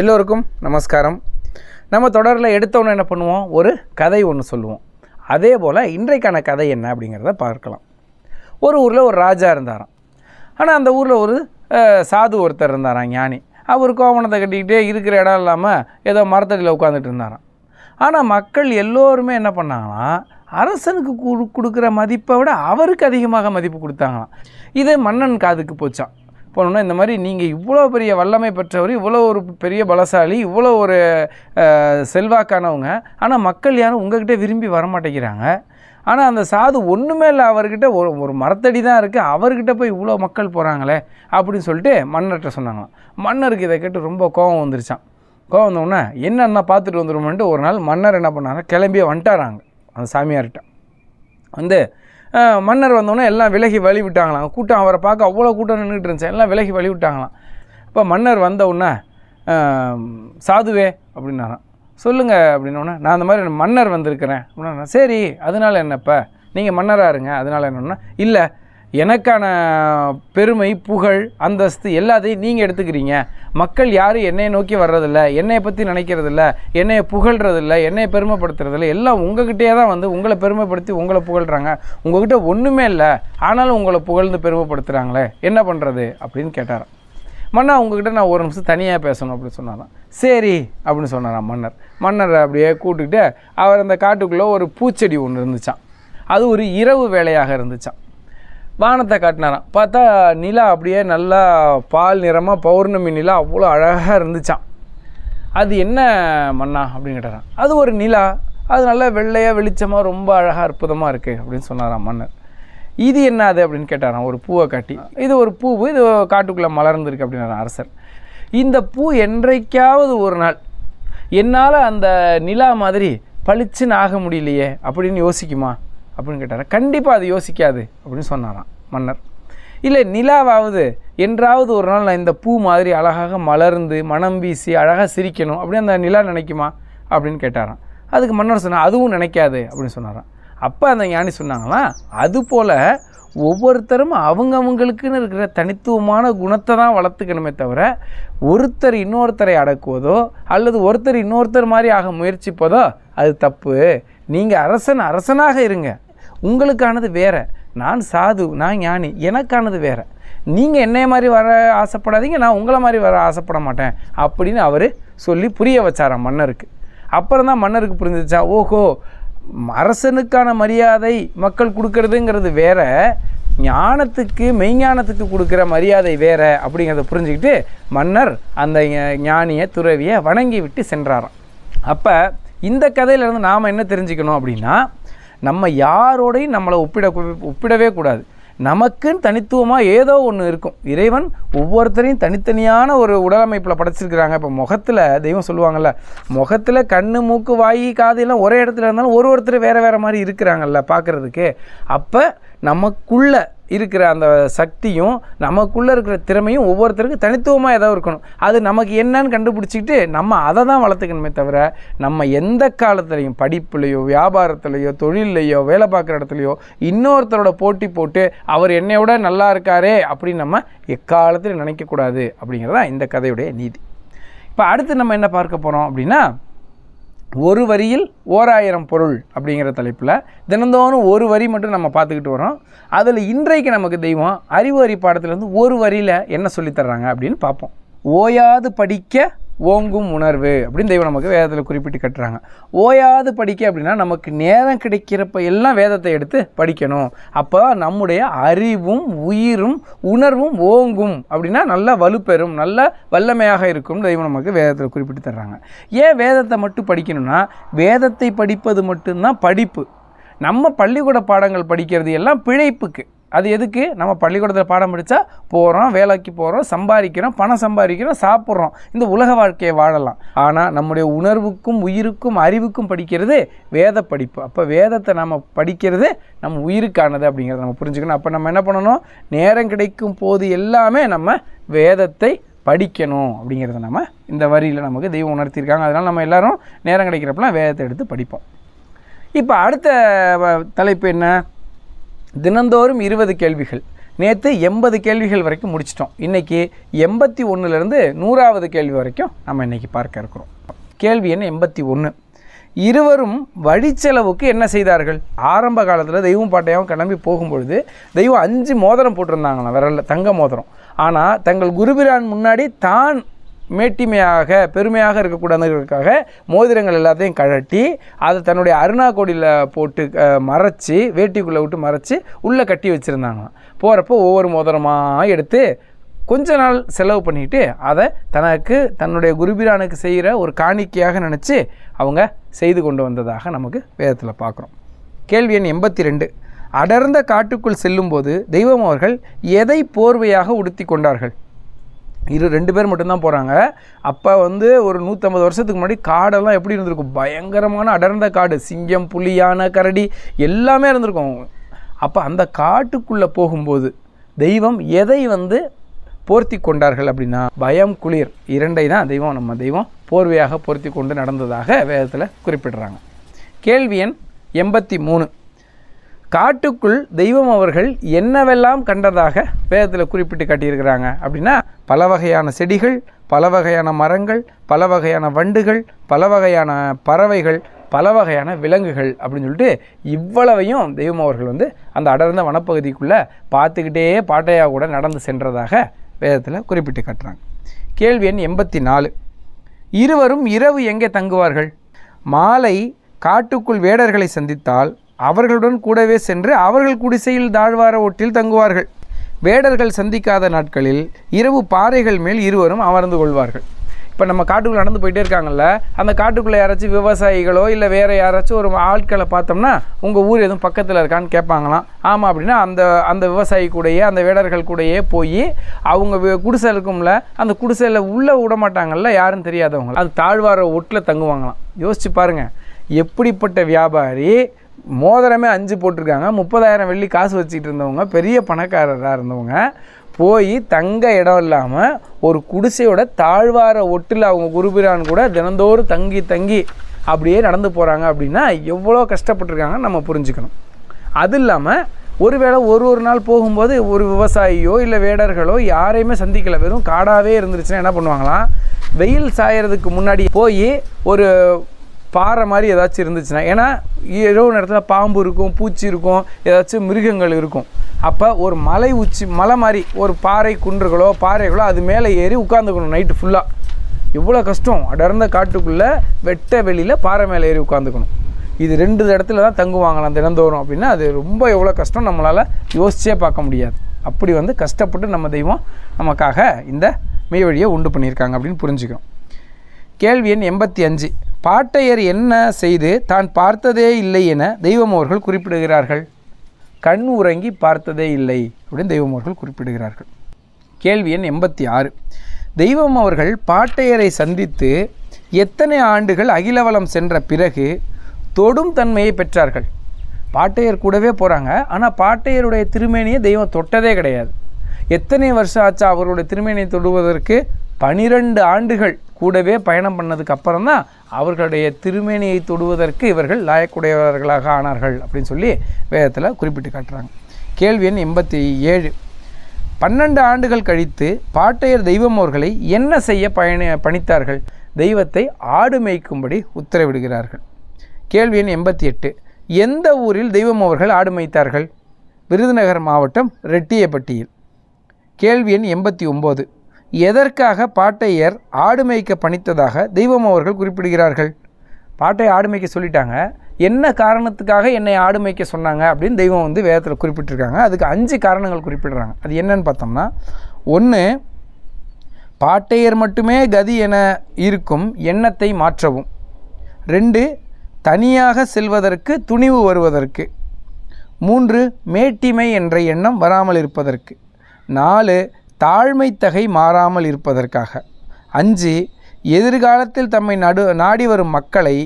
எல்லோருக்கும் நமஸ்காரம் நம்ம தொடரில் எடுத்தோன்னு என்ன பண்ணுவோம் ஒரு கதை ஒன்று சொல்லுவோம் அதே போல் இன்றைக்கான கதை என்ன அப்படிங்கிறத பார்க்கலாம் ஒரு ஊரில் ஒரு ராஜா இருந்தாராம் ஆனால் அந்த ஊரில் ஒரு சாது ஒருத்தர் இருந்தாராம் ஞானி அவர் கோவணத்தை கட்டிக்கிட்டே இருக்கிற இடம் இல்லாமல் ஏதோ மரத்தடியில் உட்காந்துட்டு இருந்தாராம் ஆனால் மக்கள் எல்லோருமே என்ன பண்ணாங்கன்னா அரசனுக்கு கொடுக்குற மதிப்பை விட அவருக்கு அதிகமாக மதிப்பு கொடுத்தாங்களாம் இது மன்னன் காதுக்கு போச்சான் போனோன்னா இந்த மாதிரி நீங்கள் இவ்வளோ பெரிய வல்லமை பெற்றவர் இவ்வளோ ஒரு பெரிய பலசாலி இவ்வளோ ஒரு செல்வாக்கானவங்க ஆனால் மக்கள் யாரும் உங்ககிட்ட விரும்பி வரமாட்டேங்கிறாங்க ஆனால் அந்த சாது ஒன்றுமே இல்லை அவர்கிட்ட ஒரு ஒரு மரத்தடி தான் இருக்குது அவர்கிட்ட போய் இவ்வளோ மக்கள் போகிறாங்களே அப்படின்னு சொல்லிட்டு மன்னர்கிட்ட சொன்னாங்களாம் மன்னருக்கு இதை கேட்டு ரொம்ப கோபம் வந்துருச்சான் கோவம் வந்தோடனே என்னென்னா பார்த்துட்டு வந்துடுவோம்ன்ட்டு ஒரு நாள் மன்னர் என்ன பண்ணாங்க கிளம்பியே வந்துட்டாராங்க அந்த சாமியார்கிட்ட வந்து மன்னர் வந்தோடனே எல்லாம் விலகி வழி விட்டாங்களாம் கூட்டம் அவரை பார்க்க அவ்வளோ கூட்டம் நின்றுட்டு இருந்துச்சு எல்லாம் விலகி வழி விட்டாங்களாம் இப்போ மன்னர் வந்தவுடனே சாதுவே அப்படின்னாரான் சொல்லுங்கள் அப்படின்னோடனே நான் அந்த மாதிரி மன்னர் வந்திருக்கிறேன் அப்படின்னா சரி அதனால் என்னப்பா நீங்கள் மன்னராக இருங்க அதனால் என்னென்னா இல்லை எனக்கான பெருமை புகழ் அந்தஸ்து எல்லாத்தையும் நீங்கள் எடுத்துக்கிறீங்க மக்கள் யாரும் என்னையை நோக்கி வர்றதில்ல என்னையை பற்றி நினைக்கிறதில்ல என்னையை புகழ்கிறதில்ல என்னையை பெருமைப்படுத்துறதில்ல எல்லாம் உங்ககிட்டே தான் வந்து உங்களை பெருமைப்படுத்தி உங்களை புகழ்கிறாங்க உங்ககிட்ட ஒன்றுமே இல்லை ஆனாலும் உங்களை புகழ்ந்து பெருமைப்படுத்துகிறாங்களே என்ன பண்ணுறது அப்படின்னு கேட்டாராம் மன்னா உங்ககிட்ட நான் ஒரு நிமிஷம் தனியாக பேசணும் அப்படின்னு சொன்னாராம் சரி அப்படின்னு சொன்னாராம் மன்னர் மன்னரை அப்படியே கூட்டுக்கிட்டு அவர் அந்த காட்டுக்குள்ளே ஒரு பூச்செடி ஒன்று இருந்துச்சான் அது ஒரு இரவு வேலையாக இருந்துச்சான் வானத்தை காட்டினாராம் பார்த்தா நிலா அப்படியே நல்லா பால் நிறமாக பௌர்ணமி நிலா அவ்வளோ அழகாக இருந்துச்சான் அது என்ன மண்ணா அப்படின்னு அது ஒரு நிலா அது நல்லா வெள்ளையாக வெளிச்சமாக ரொம்ப அழகாக அற்புதமாக இருக்குது அப்படின்னு சொன்னாராம் மன்னர் இது என்ன அது அப்படின்னு கேட்டாராம் ஒரு பூவை காட்டி இது ஒரு பூ இது காட்டுக்குள்ளே மலர்ந்துருக்கு அப்படின்னாராம் அரசர் இந்த பூ என்றைக்காவது ஒரு நாள் என்னால் அந்த நிலா மாதிரி பளிச்சுன்னு ஆக முடியலையே அப்படின்னு யோசிக்குமா அப்படின்னு கேட்டார் கண்டிப்பாக அது யோசிக்காது அப்படின்னு சொன்னாராம் மன்னர் இல்லை நிலாவாவது என்றாவது ஒரு நாள் நான் இந்த பூ மாதிரி அழகாக மலர்ந்து மனம் வீசி அழகாக சிரிக்கணும் அப்படின்னு அந்த நிலா நினைக்குமா அப்படின்னு கேட்டாராம் அதுக்கு மன்னர் சொன்னால் அதுவும் நினைக்காது அப்படின்னு சொன்னாராம் அப்போ அந்த ஞானி சொன்னாங்களாம் அது போல் ஒவ்வொருத்தரும் அவங்கவுங்களுக்குன்னு இருக்கிற தனித்துவமான குணத்தை தான் வளர்த்துக்கணுமே தவிர ஒருத்தர் இன்னொருத்தரை அடக்குவதோ அல்லது ஒருத்தர் இன்னொருத்தர் மாதிரி ஆக முயற்சிப்பதோ அது தப்பு நீங்கள் அரசன் அரசனாக இருங்க உங்களுக்கானது வேறு நான் சாது நான் ஞானி எனக்கானது வேறு நீங்கள் என்னைய மாதிரி வர ஆசைப்படாதீங்க நான் உங்களை மாதிரி வர ஆசைப்பட மாட்டேன் அப்படின்னு அவர் சொல்லி புரிய வச்சாராம் மன்னருக்கு அப்புறம் தான் மன்னருக்கு புரிஞ்சிச்சா ஓஹோ அரசனுக்கான மரியாதை மக்கள் கொடுக்கறதுங்கிறது வேற ஞானத்துக்கு மெய்ஞானத்துக்கு கொடுக்குற மரியாதை வேற அப்படிங்கிறத புரிஞ்சுக்கிட்டு மன்னர் அந்த ஞானியை துறவியை வணங்கி விட்டு சென்றாராம் அப்போ இந்த கதையிலேருந்து நாம் என்ன தெரிஞ்சுக்கணும் அப்படின்னா நம்ம யாரோடையும் நம்மளை ஒப்பிட ஒப்பிடவே கூடாது நமக்குன்னு தனித்துவமாக ஏதோ ஒன்று இருக்கும் இறைவன் ஒவ்வொருத்தரையும் தனித்தனியான ஒரு உடலமைப்பில் படைச்சிருக்கிறாங்க இப்போ முகத்தில் தெய்வம் சொல்லுவாங்கள்ல முகத்தில் கண் மூக்கு வாய் காது எல்லாம் ஒரே இடத்துல இருந்தாலும் ஒரு ஒருத்தர் வேறு வேறு மாதிரி இருக்கிறாங்கல்ல பார்க்குறதுக்கு அப்போ நமக்குள்ளே இருக்கிற அந்த சக்தியும் நமக்குள்ளே இருக்கிற திறமையும் ஒவ்வொருத்தருக்கும் தனித்துவமாக ஏதோ இருக்கணும் அது நமக்கு என்னன்னு கண்டுபிடிச்சிக்கிட்டு நம்ம அதை தான் வளர்த்துக்கணுமே தவிர நம்ம எந்த காலத்துலையும் படிப்புலையோ வியாபாரத்துலையோ தொழில்லையோ வேலை பார்க்குற இடத்துலையோ இன்னொருத்தரோட போட்டி போட்டு அவர் என்னை விட நல்லா இருக்காரே அப்படின்னு நம்ம எக்காலத்தில் நினைக்கக்கூடாது அப்படிங்கிறதான் இந்த கதையுடைய நீதி இப்போ அடுத்து நம்ம என்ன பார்க்க போகிறோம் அப்படின்னா ஒரு வரியில் ஓராயிரம் பொருள் அப்படிங்கிற தலைப்பில் தினந்தோறும் ஒரு வரி மட்டும் நம்ம பார்த்துக்கிட்டு வரோம் அதில் இன்றைக்கு நமக்கு தெய்வம் அறிவு அறி பாடத்துலேருந்து ஒரு வரியில் என்ன சொல்லித்தர்றாங்க அப்படின்னு பார்ப்போம் ஓயாது படிக்க ஓங்கும் உணர்வு அப்படின்னு தெய்வம் நமக்கு வேதத்தில் குறிப்பிட்டு கட்டுறாங்க ஓயாது படிக்க அப்படின்னா நமக்கு நேரம் கிடைக்கிறப்ப எல்லாம் வேதத்தை எடுத்து படிக்கணும் அப்போ நம்முடைய அறிவும் உயிரும் உணர்வும் ஓங்கும் அப்படின்னா நல்லா வலுப்பெறும் நல்ல வல்லமையாக இருக்கும் தெய்வம் நமக்கு வேதத்தில் குறிப்பிட்டு தர்றாங்க ஏன் வேதத்தை மட்டும் படிக்கணும்னா வேதத்தை படிப்பது மட்டும்தான் படிப்பு நம்ம பள்ளிக்கூட பாடங்கள் படிக்கிறது எல்லாம் பிழைப்புக்கு அது எதுக்கு நம்ம பள்ளிக்கூடத்தில் பாடம் படித்தா போகிறோம் வேலைக்கு போகிறோம் சம்பாதிக்கிறோம் பணம் சம்பாதிக்கிறோம் சாப்பிட்றோம் இந்த உலக வாழ்க்கையை வாழலாம் ஆனால் நம்முடைய உணர்வுக்கும் உயிருக்கும் அறிவுக்கும் படிக்கிறது வேத படிப்பு அப்போ வேதத்தை நம்ம படிக்கிறது நம்ம உயிருக்கானது அப்படிங்கிறத நம்ம புரிஞ்சுக்கணும் அப்போ நம்ம என்ன பண்ணணும் நேரம் கிடைக்கும் போது எல்லாமே நம்ம வேதத்தை படிக்கணும் அப்படிங்கிறத நம்ம இந்த வரியில் நமக்கு தெய்வம் உணர்த்தியிருக்காங்க அதனால் நம்ம எல்லோரும் நேரம் கிடைக்கிறப்பெல்லாம் வேதத்தை எடுத்து படிப்போம் இப்போ அடுத்த தலைப்பு என்ன தினந்தோறும் இருபது கேள்விகள் நேற்று எண்பது கேள்விகள் வரைக்கும் முடிச்சிட்டோம் இன்றைக்கி எண்பத்தி ஒன்றுலேருந்து நூறாவது கேள்வி வரைக்கும் நம்ம இன்றைக்கி பார்க்க இருக்கிறோம் கேள்வி என்ன எண்பத்தி ஒன்று இருவரும் வழிச்செலவுக்கு என்ன செய்தார்கள் ஆரம்ப காலத்தில் தெய்வம் பாட்டையாகவும் கிளம்பி போகும்பொழுது தெய்வம் அஞ்சு மோதிரம் போட்டிருந்தாங்கண்ணா விரலில் தங்க மோதிரம் ஆனால் தங்கள் குருபிரான் முன்னாடி தான் மேட்டிமையாக பெருமையாக இருக்கக்கூடாதுங்கிறதுக்காக மோதிரங்கள் எல்லாத்தையும் கழட்டி அதை தன்னுடைய அருணா கோடியில் போட்டு மறைச்சி வேட்டிக்குள்ளே விட்டு மறைச்சி உள்ளே கட்டி வச்சுருந்தாங்களாம் போகிறப்போ ஒவ்வொரு மோதிரமாக எடுத்து கொஞ்ச நாள் செலவு பண்ணிட்டு அதை தனக்கு தன்னுடைய குருபிரானுக்கு செய்கிற ஒரு காணிக்கையாக நினச்சி அவங்க செய்து கொண்டு வந்ததாக நமக்கு வேதத்தில் பார்க்குறோம் கேள்வி எண் எண்பத்தி ரெண்டு அடர்ந்த காட்டுக்குள் செல்லும்போது தெய்வம் அவர்கள் எதை போர்வையாக உடுத்தி கொண்டார்கள் இரு ரெண்டு பேர் மட்டும்தான் போகிறாங்க அப்போ வந்து ஒரு நூற்றம்பது வருஷத்துக்கு முன்னாடி காடெல்லாம் எப்படி இருந்திருக்கும் பயங்கரமான அடர்ந்த காடு சிங்கம் புலியான கரடி எல்லாமே இருந்திருக்கும் அப்போ அந்த காட்டுக்குள்ளே போகும்போது தெய்வம் எதை வந்து போர்த்தி கொண்டார்கள் அப்படின்னா பயம் குளிர் இரண்டை தான் தெய்வம் நம்ம தெய்வம் போர்வையாக போர்த்தி கொண்டு நடந்ததாக வேதத்தில் குறிப்பிடுறாங்க கேள்வி எண் எண்பத்தி மூணு காட்டுக்குள் தெய்வம் அவர்கள் என்னவெல்லாம் கண்டதாக வேதத்தில் குறிப்பிட்டு காட்டியிருக்கிறாங்க அப்படின்னா பல வகையான செடிகள் பல வகையான மரங்கள் பல வகையான வண்டுகள் பல வகையான பறவைகள் பல வகையான விலங்குகள் அப்படின்னு சொல்லிட்டு இவ்வளவையும் தெய்வம் அவர்கள் வந்து அந்த அடர்ந்த வனப்பகுதிக்குள்ளே பார்த்துக்கிட்டே பாட்டையாக கூட நடந்து சென்றதாக வேதத்தில் குறிப்பிட்டு காட்டுறாங்க கேள்வி எண் எண்பத்தி நாலு இருவரும் இரவு எங்கே தங்குவார்கள் மாலை காட்டுக்குள் வேடர்களை சந்தித்தால் அவர்களுடன் கூடவே சென்று அவர்கள் குடிசையில் தாழ்வார ஒட்டில் தங்குவார்கள் வேடர்கள் சந்திக்காத நாட்களில் இரவு பாறைகள் மேல் இருவரும் அமர்ந்து கொள்வார்கள் இப்போ நம்ம காட்டுக்குள்ளே நடந்து போயிட்டே இருக்காங்கல்ல அந்த காட்டுக்குள்ளே யாராச்சும் விவசாயிகளோ இல்லை வேறு யாராச்சும் ஒரு ஆட்களை பார்த்தோம்னா உங்கள் ஊர் எதுவும் பக்கத்தில் இருக்கான்னு கேட்பாங்களாம் ஆமாம் அப்படின்னா அந்த அந்த விவசாயி கூடயே அந்த வேடர்கள் கூடயே போய் அவங்க குடிசை இருக்கும்ல அந்த குடிசையில் உள்ளே விட மாட்டாங்கல்ல யாருன்னு தெரியாதவங்க அது தாழ்வார ஒட்டில் தங்குவாங்களாம் யோசிச்சு பாருங்கள் எப்படிப்பட்ட வியாபாரி மோதிரமே அஞ்சு போட்டிருக்காங்க முப்பதாயிரம் வெள்ளி காசு வச்சுக்கிட்டு இருந்தவங்க பெரிய பணக்காரராக இருந்தவங்க போய் தங்க இடம் இல்லாமல் ஒரு குடிசையோட தாழ்வார ஒட்டில் அவங்க குருபிரான் கூட தினந்தோறும் தங்கி தங்கி அப்படியே நடந்து போகிறாங்க அப்படின்னா எவ்வளோ கஷ்டப்பட்டுருக்காங்கன்னு நம்ம புரிஞ்சுக்கணும் அது இல்லாமல் ஒருவேளை ஒரு ஒரு நாள் போகும்போது ஒரு விவசாயியோ இல்லை வேடர்களோ யாரையுமே சந்திக்கலை வெறும் காடாகவே இருந்துருச்சுன்னா என்ன பண்ணுவாங்களாம் வெயில் சாயறதுக்கு முன்னாடி போய் ஒரு பாறை மாதிரி ஏதாச்சும் இருந்துச்சுன்னா ஏன்னா இரவு நேரத்தில் பாம்பு இருக்கும் பூச்சி இருக்கும் ஏதாச்சும் மிருகங்கள் இருக்கும் அப்போ ஒரு மலை உச்சி மலை மாதிரி ஒரு பாறை குன்றுகளோ பாறைகளோ அது மேலே ஏறி உட்காந்துக்கணும் நைட்டு ஃபுல்லாக எவ்வளோ கஷ்டம் அடர்ந்த காட்டுக்குள்ளே வெட்ட வெளியில் பாறை மேலே ஏறி உட்காந்துக்கணும் இது ரெண்டு இடத்துல தான் தங்குவாங்களாம் தினந்தோறும் அப்படின்னா அது ரொம்ப எவ்வளோ கஷ்டம் நம்மளால் யோசிச்சே பார்க்க முடியாது அப்படி வந்து கஷ்டப்பட்டு நம்ம தெய்வம் நமக்காக இந்த மெய் வழியை உண்டு பண்ணியிருக்காங்க அப்படின்னு புரிஞ்சுக்கிறோம் கேள்வி எண் எண்பத்தி அஞ்சு பாட்டையர் என்ன செய்து தான் பார்த்ததே இல்லை என தெய்வமோர்கள் குறிப்பிடுகிறார்கள் கண் உறங்கி பார்த்ததே இல்லை அப்படின்னு தெய்வமோர்கள் குறிப்பிடுகிறார்கள் கேள்வி எண் எண்பத்தி ஆறு தெய்வம் அவர்கள் பாட்டையரை சந்தித்து எத்தனை ஆண்டுகள் அகிலவலம் சென்ற பிறகு தொடும் தன்மையை பெற்றார்கள் பாட்டையர் கூடவே போகிறாங்க ஆனால் பாட்டையருடைய திருமேனியை தெய்வம் தொட்டதே கிடையாது எத்தனை வருஷம் ஆச்சா அவருடைய திருமேனியை தொடுவதற்கு பனிரெண்டு ஆண்டுகள் கூடவே பயணம் பண்ணதுக்கு அப்புறம் தான் அவர்களுடைய திருமேனியை தொடுவதற்கு இவர்கள் லாயக்குடையவர்களாக ஆனார்கள் அப்படின்னு சொல்லி வேதத்தில் குறிப்பிட்டு காட்டுறாங்க கேள்வி எண் எண்பத்தி ஏழு பன்னெண்டு ஆண்டுகள் கழித்து பாட்டையர் தெய்வம் அவர்களை என்ன செய்ய பயணி பணித்தார்கள் தெய்வத்தை ஆடு மேய்க்கும்படி உத்தரவிடுகிறார்கள் கேள்வி எண் எண்பத்தி எட்டு எந்த ஊரில் தெய்வம் அவர்கள் ஆடு மேய்த்தார்கள் விருதுநகர் மாவட்டம் ரெட்டியப்பட்டியில் கேள்வி எண் எண்பத்தி ஒம்பது எதற்காக பாட்டையர் ஆடு மேய்க்க பணித்ததாக தெய்வம் அவர்கள் குறிப்பிடுகிறார்கள் பாட்டை ஆடு மேய்க்க சொல்லிட்டாங்க என்ன காரணத்துக்காக என்னை ஆடு மேய்க்க சொன்னாங்க அப்படின்னு தெய்வம் வந்து வேதத்தில் குறிப்பிட்டிருக்காங்க அதுக்கு அஞ்சு காரணங்கள் குறிப்பிடுறாங்க அது என்னன்னு பார்த்தோம்னா ஒன்று பாட்டையர் மட்டுமே கதி என இருக்கும் எண்ணத்தை மாற்றவும் ரெண்டு தனியாக செல்வதற்கு துணிவு வருவதற்கு மூன்று மேட்டிமை என்ற எண்ணம் வராமல் இருப்பதற்கு நாலு தாழ்மை தகை மாறாமல் இருப்பதற்காக அஞ்சு எதிர்காலத்தில் தம்மை நடு நாடி வரும் மக்களை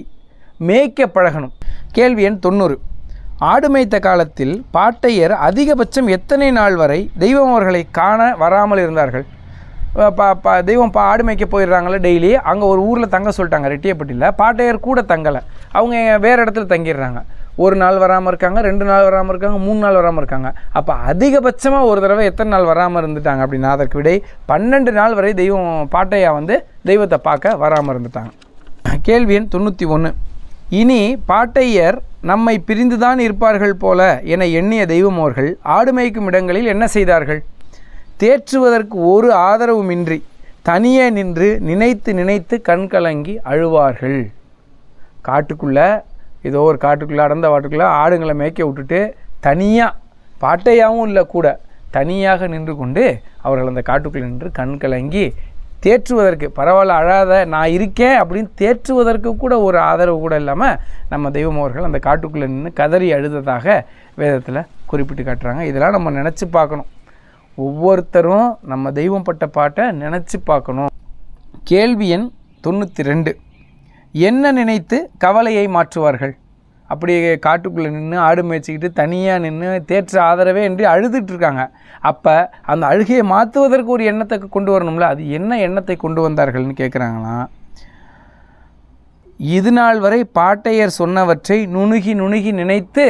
மேய்க்க பழகணும் கேள்வி எண் தொண்ணூறு ஆடு மேய்த்த காலத்தில் பாட்டையர் அதிகபட்சம் எத்தனை நாள் வரை தெய்வம் அவர்களை காண வராமல் இருந்தார்கள் பா பா தெய்வம் பா ஆடு மேய்க்க போயிடுறாங்களே டெய்லி அங்கே ஒரு ஊரில் தங்க சொல்லிட்டாங்க ரெட்டியப்பட்டியில் பாட்டையர் கூட தங்கலை அவங்க வேறு இடத்துல தங்கிடுறாங்க ஒரு நாள் வராமல் இருக்காங்க ரெண்டு நாள் வராமல் இருக்காங்க மூணு நாள் வராமல் இருக்காங்க அப்போ அதிகபட்சமாக ஒரு தடவை எத்தனை நாள் வராமல் இருந்துட்டாங்க அப்படின்னா அதற்கு விடை பன்னெண்டு நாள் வரை தெய்வம் பாட்டையா வந்து தெய்வத்தை பார்க்க வராமல் இருந்துட்டாங்க கேள்வி எண் தொண்ணூற்றி ஒன்று இனி பாட்டையர் நம்மை பிரிந்துதான் இருப்பார்கள் போல என எண்ணிய தெய்வம் அவர்கள் ஆடு மேய்க்கும் இடங்களில் என்ன செய்தார்கள் தேற்றுவதற்கு ஒரு ஆதரவுமின்றி தனியே நின்று நினைத்து நினைத்து கண்கலங்கி அழுவார்கள் காட்டுக்குள்ளே ஏதோ ஒரு காட்டுக்குள்ளே அடர்ந்த வாட்டுக்குள்ளே ஆடுங்களை மேய்க்க விட்டுட்டு தனியாக பாட்டையாகவும் இல்லை கூட தனியாக நின்று கொண்டு அவர்கள் அந்த காட்டுக்குள்ளே நின்று கண் கலங்கி தேற்றுவதற்கு பரவாயில்ல அழாத நான் இருக்கேன் அப்படின்னு தேற்றுவதற்கு கூட ஒரு ஆதரவு கூட இல்லாமல் நம்ம தெய்வம் அவர்கள் அந்த காட்டுக்குள்ளே நின்று கதறி அழுததாக வேதத்தில் குறிப்பிட்டு காட்டுறாங்க இதெல்லாம் நம்ம நினச்சி பார்க்கணும் ஒவ்வொருத்தரும் நம்ம தெய்வம் பட்ட பாட்டை நினச்சி பார்க்கணும் கேள்வி எண் தொண்ணூற்றி ரெண்டு என்ன நினைத்து கவலையை மாற்றுவார்கள் அப்படியே காட்டுக்குள்ளே நின்று ஆடு மேய்ச்சிக்கிட்டு தனியாக நின்று தேற்ற ஆதரவே என்று அழுதுகிட்ருக்காங்க அப்போ அந்த அழுகையை மாற்றுவதற்கு ஒரு எண்ணத்தை கொண்டு வரணும்ல அது என்ன எண்ணத்தை கொண்டு வந்தார்கள்னு கேட்குறாங்களாம் இது நாள் வரை பாட்டையர் சொன்னவற்றை நுணுகி நுணுகி நினைத்து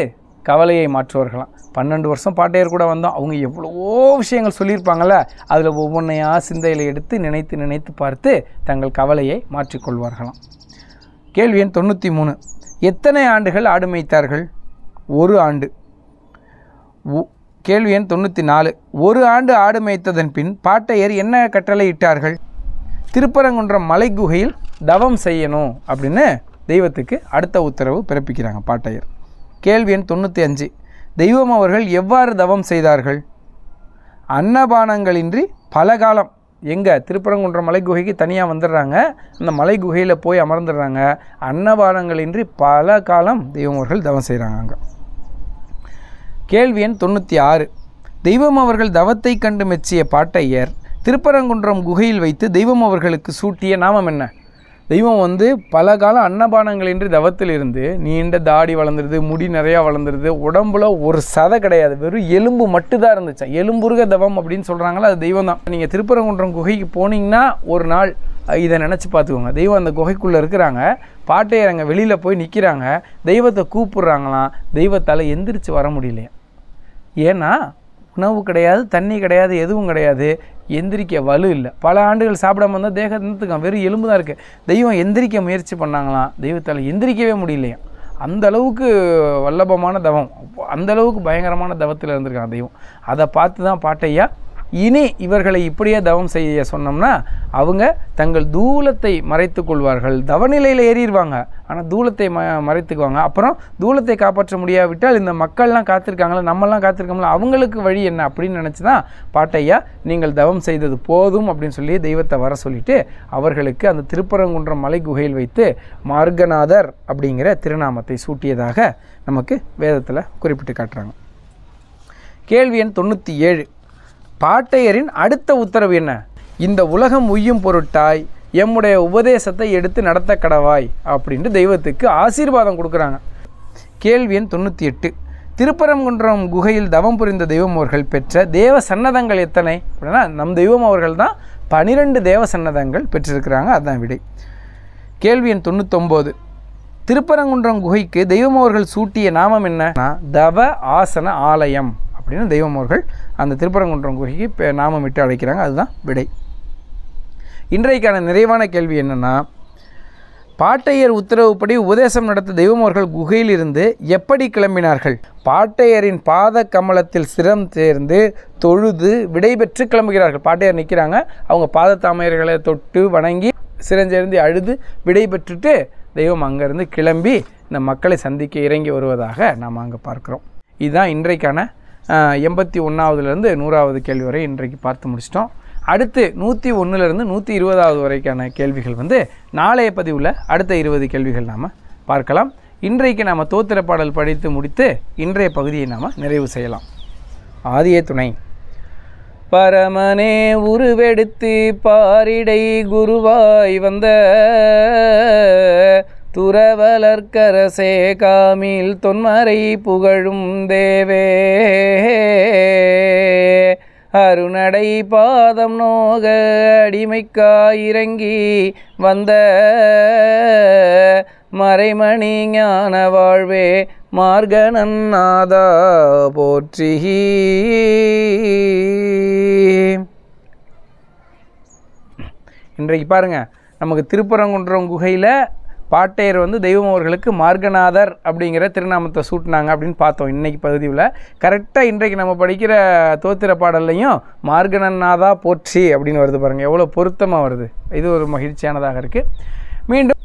கவலையை மாற்றுவார்களாம் பன்னெண்டு வருஷம் பாட்டையர் கூட வந்தோம் அவங்க எவ்வளவோ விஷயங்கள் சொல்லியிருப்பாங்கள்ல அதில் ஒவ்வொன்றையாக சிந்தையில் எடுத்து நினைத்து நினைத்து பார்த்து தங்கள் கவலையை மாற்றிக்கொள்வார்களாம் கேள்வி எண் தொண்ணூற்றி மூணு எத்தனை ஆண்டுகள் ஆடு மேய்த்தார்கள் ஒரு ஆண்டு கேள்வி எண் தொண்ணூற்றி நாலு ஒரு ஆண்டு ஆடு மேய்த்ததன் பின் பாட்டையர் என்ன கட்டளை இட்டார்கள் திருப்பரங்குன்றம் மலை குகையில் தவம் செய்யணும் அப்படின்னு தெய்வத்துக்கு அடுத்த உத்தரவு பிறப்பிக்கிறாங்க பாட்டையர் கேள்வி எண் தொண்ணூற்றி அஞ்சு தெய்வம் அவர்கள் எவ்வாறு தவம் செய்தார்கள் அன்னபானங்களின்றி பல காலம் எங்கே திருப்பரங்குன்ற மலை குகைக்கு தனியாக வந்துடுறாங்க அந்த மலை குகையில் போய் அமர்ந்துடுறாங்க அன்னபானங்களின்றி பல காலம் அவர்கள் தவம் செய்கிறாங்க அங்கே கேள்வி எண் தொண்ணூற்றி ஆறு தெய்வம் அவர்கள் தவத்தை கண்டு மெச்சிய பாட்டையர் திருப்பரங்குன்றம் குகையில் வைத்து தெய்வம் அவர்களுக்கு சூட்டிய நாமம் என்ன தெய்வம் வந்து பல காலம் அன்னபானங்களின்றி தவத்தில் இருந்து நீண்ட தாடி வளர்ந்துருது முடி நிறையா வளர்ந்துருது உடம்புல ஒரு சதை கிடையாது வெறும் எலும்பு மட்டும்தான் இருந்துச்சு எலும்புருக தவம் அப்படின்னு சொல்கிறாங்களா அது தெய்வம் தான் நீங்கள் திருப்பரங்குன்றம் குகைக்கு போனீங்கன்னா ஒரு நாள் இதை நினச்சி பார்த்துக்கோங்க தெய்வம் அந்த குகைக்குள்ளே இருக்கிறாங்க பாட்டையரங்க வெளியில் போய் நிற்கிறாங்க தெய்வத்தை கூப்பிட்றாங்களாம் தெய்வத்தால் எந்திரிச்சு வர முடியலையே ஏன்னா உணவு கிடையாது தண்ணி கிடையாது எதுவும் கிடையாது எந்திரிக்க வலு இல்லை பல ஆண்டுகள் சாப்பிடாம இருந்தால் தேக வெறும் எலும்பு தான் இருக்குது தெய்வம் எந்திரிக்க முயற்சி பண்ணாங்களாம் தெய்வத்தால் எந்திரிக்கவே முடியலையா அந்த அளவுக்கு வல்லபமான தவம் அந்த அளவுக்கு பயங்கரமான தவத்தில் இருந்திருக்கான் தெய்வம் அதை பார்த்து தான் பாட்டையா இனி இவர்களை இப்படியே தவம் செய்ய சொன்னோம்னா அவங்க தங்கள் தூலத்தை மறைத்து கொள்வார்கள் தவநிலையில் ஏறிடுவாங்க ஆனால் தூலத்தை ம மறைத்துக்குவாங்க அப்புறம் தூலத்தை காப்பாற்ற முடியாவிட்டால் இந்த மக்கள்லாம் காத்திருக்காங்களா நம்மெல்லாம் காத்திருக்கோம்ல அவங்களுக்கு வழி என்ன அப்படின்னு நினச்சி தான் பாட்டையா நீங்கள் தவம் செய்தது போதும் அப்படின்னு சொல்லி தெய்வத்தை வர சொல்லிவிட்டு அவர்களுக்கு அந்த திருப்பரங்குன்றம் மலை குகையில் வைத்து மார்கநாதர் அப்படிங்கிற திருநாமத்தை சூட்டியதாக நமக்கு வேதத்தில் குறிப்பிட்டு காட்டுறாங்க கேள்வி எண் தொண்ணூற்றி ஏழு பாட்டையரின் அடுத்த உத்தரவு என்ன இந்த உலகம் உய்யும் பொருட்டாய் எம்முடைய உபதேசத்தை எடுத்து நடத்த கடவாய் அப்படின்ட்டு தெய்வத்துக்கு ஆசீர்வாதம் கொடுக்குறாங்க கேள்வி எண் தொண்ணூற்றி எட்டு திருப்பரங்குன்றம் குகையில் தவம் புரிந்த தெய்வம் அவர்கள் பெற்ற தேவ சன்னதங்கள் எத்தனை அப்படின்னா நம் தெய்வம் அவர்கள் தான் பனிரெண்டு தேவ சன்னதங்கள் பெற்றிருக்கிறாங்க அதுதான் விடை கேள்வி எண் தொண்ணூத்தொம்போது திருப்பரங்குன்றம் குகைக்கு தெய்வம் அவர்கள் சூட்டிய நாமம் என்ன தவ ஆசன ஆலயம் அப்படின்னு தெய்வம் அவர்கள் அந்த திருப்பரங்குன்றம் குகைக்கு நாமமிட்டு அழைக்கிறாங்க அதுதான் விடை இன்றைக்கான நிறைவான கேள்வி என்னென்னா பாட்டையர் உத்தரவுப்படி உபதேசம் நடத்த தெய்வம் அவர்கள் குகையிலிருந்து எப்படி கிளம்பினார்கள் பாட்டையரின் பாத கமலத்தில் சிரம் சேர்ந்து தொழுது விடைபெற்று கிளம்புகிறார்கள் பாட்டையர் நிற்கிறாங்க அவங்க பாத தாமையர்களை தொட்டு வணங்கி சிரஞ்சேர்ந்து அழுது விடைபெற்றுட்டு தெய்வம் அங்கேருந்து கிளம்பி இந்த மக்களை சந்திக்க இறங்கி வருவதாக நாம் அங்கே பார்க்குறோம் இதுதான் இன்றைக்கான எண்பத்தி ஒன்றாவதுலேருந்து நூறாவது கேள்வி வரை இன்றைக்கு பார்த்து முடிச்சிட்டோம் அடுத்து நூற்றி ஒன்றுலேருந்து நூற்றி இருபதாவது வரைக்கான கேள்விகள் வந்து நாளைய பதிவில் அடுத்த இருபது கேள்விகள் நாம் பார்க்கலாம் இன்றைக்கு நாம் தோத்திர பாடல் படித்து முடித்து இன்றைய பகுதியை நாம் நிறைவு செய்யலாம் ஆதிய துணை பரமனே உருவெடுத்து பாரிடை குருவாய் வந்த துறவலர்க்கரசே காமில் தொன்மறை புகழும் தேவே அருணடை பாதம் நோக அடிமைக்காயிறங்கி வந்த மறைமணி ஞான வாழ்வே மார்கணன் நாதா போற்றி இன்றைக்கு பாருங்கள் நமக்கு திருப்பரங்குன்றம் குகையில் பாட்டையர் வந்து தெய்வம் அவர்களுக்கு மார்கநாதர் அப்படிங்கிற திருநாமத்தை சூட்டினாங்க அப்படின்னு பார்த்தோம் இன்றைக்கி பகுதியில் கரெக்டாக இன்றைக்கு நம்ம படிக்கிற தோத்திர பாடல்லையும் மார்கநாதா போற்றி அப்படின்னு வருது பாருங்கள் எவ்வளோ பொருத்தமாக வருது இது ஒரு மகிழ்ச்சியானதாக இருக்குது மீண்டும்